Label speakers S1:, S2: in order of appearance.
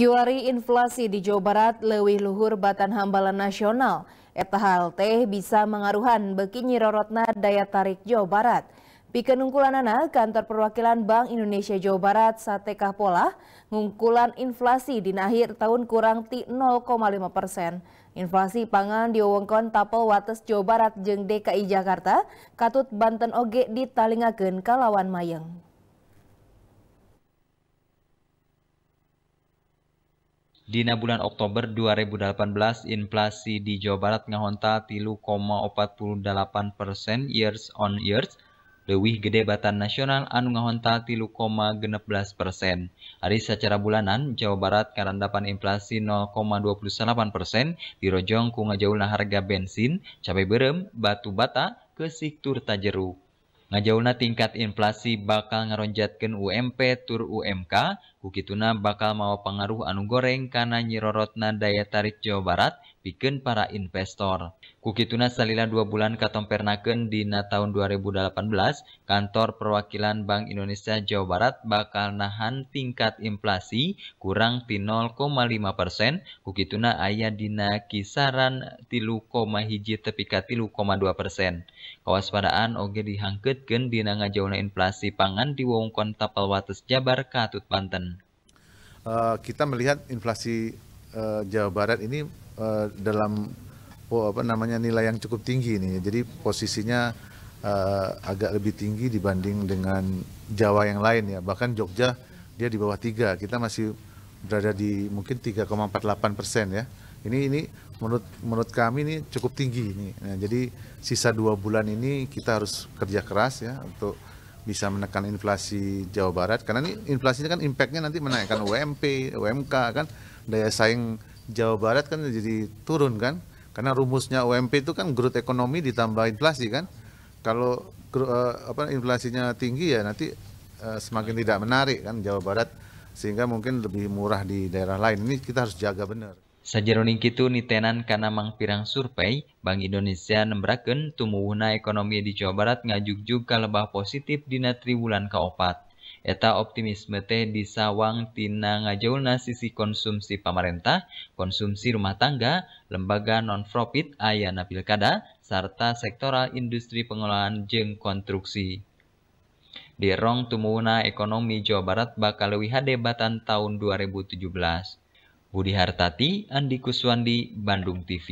S1: Kiwari inflasi di Jawa Barat lewih luhur batan hambalan nasional. Eta hal teh bisa mengaruhan bagi nyirorotna daya tarik Jawa Barat. Pikeun ungkulanana kantor perwakilan Bank Indonesia Jawa Barat Sate Kapola ngungkulan inflasi di akhir tahun kurang ti 0,5 persen. Inflasi pangan di wewengkon Tapel Wates Jawa Barat jeng DKI Jakarta katut Banten Oge ditalingakeun kalawan Mayeng.
S2: Dina bulan Oktober 2018, inflasi di Jawa Barat ngehonta 3,48 persen years on years, lebih gede batan nasional anu ngehonta 3,16 persen. Hari secara bulanan, Jawa Barat karandapan inflasi 0,28 persen, dirojong ku ngejauhna harga bensin, cabai berem, batu bata, ke siktur tajeru. jauna tingkat inflasi bakal ngaronjatatkan UMP tur UMK, Bukituna bakal mau pengaruh anu goreng kana nyirorona daya tarik Jawa Barat, pikeun para investor. Kukituna salila dua bulan katompernakeun dina tahun 2018, kantor perwakilan Bank Indonesia Jawa Barat bakal nahan tingkat inflasi kurang ti 0,5 persen, kukituna aya dina kisaran tilu koma hiji tepika tilu koma dua persen. Kewaspadaan oge dihangketkeun dina ngajauhna inflasi pangan di wewengkon Tapal Wates Jabar Katut Banten.
S3: Uh, kita melihat inflasi uh, Jawa Barat ini Eh, dalam oh, apa namanya nilai yang cukup tinggi ini Jadi posisinya uh, agak lebih tinggi dibanding dengan Jawa yang lain ya. Bahkan Jogja dia di bawah tiga. Kita masih berada di mungkin 3,48 persen ya. Ini ini menurut menurut kami ini cukup tinggi ini. Nah, jadi sisa dua bulan ini kita harus kerja keras ya untuk bisa menekan inflasi Jawa Barat karena ini inflasinya kan impactnya nanti menaikkan UMP, UMK kan daya saing Jawa Barat kan jadi turun kan karena rumusnya UMP itu kan growth ekonomi ditambah inflasi kan kalau uh, apa inflasinya tinggi ya nanti uh, semakin tidak menarik kan Jawa Barat sehingga mungkin lebih murah di daerah lain ini kita harus jaga benar
S2: Sajaroni kitu nitenan karena mangpirang survei, Bank Indonesia nembraken tumuwuhna ekonomi di Jawa Barat ngajuk juga lebah positif di triwulan kaopat. Eta optimisme teh disawang tina ngajaulna sisi konsumsi pemerintah, konsumsi rumah tangga, lembaga non-profit ayana pilkada, serta sektoral industri pengelolaan jeng konstruksi. Di rong tumuna ekonomi Jawa Barat bakal leuwih debatan tahun 2017. Budi Hartati, Andi Kuswandi, Bandung TV.